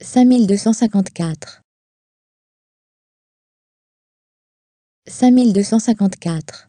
cinq mille deux cent cinquante-quatre cinq mille deux cent cinquante-quatre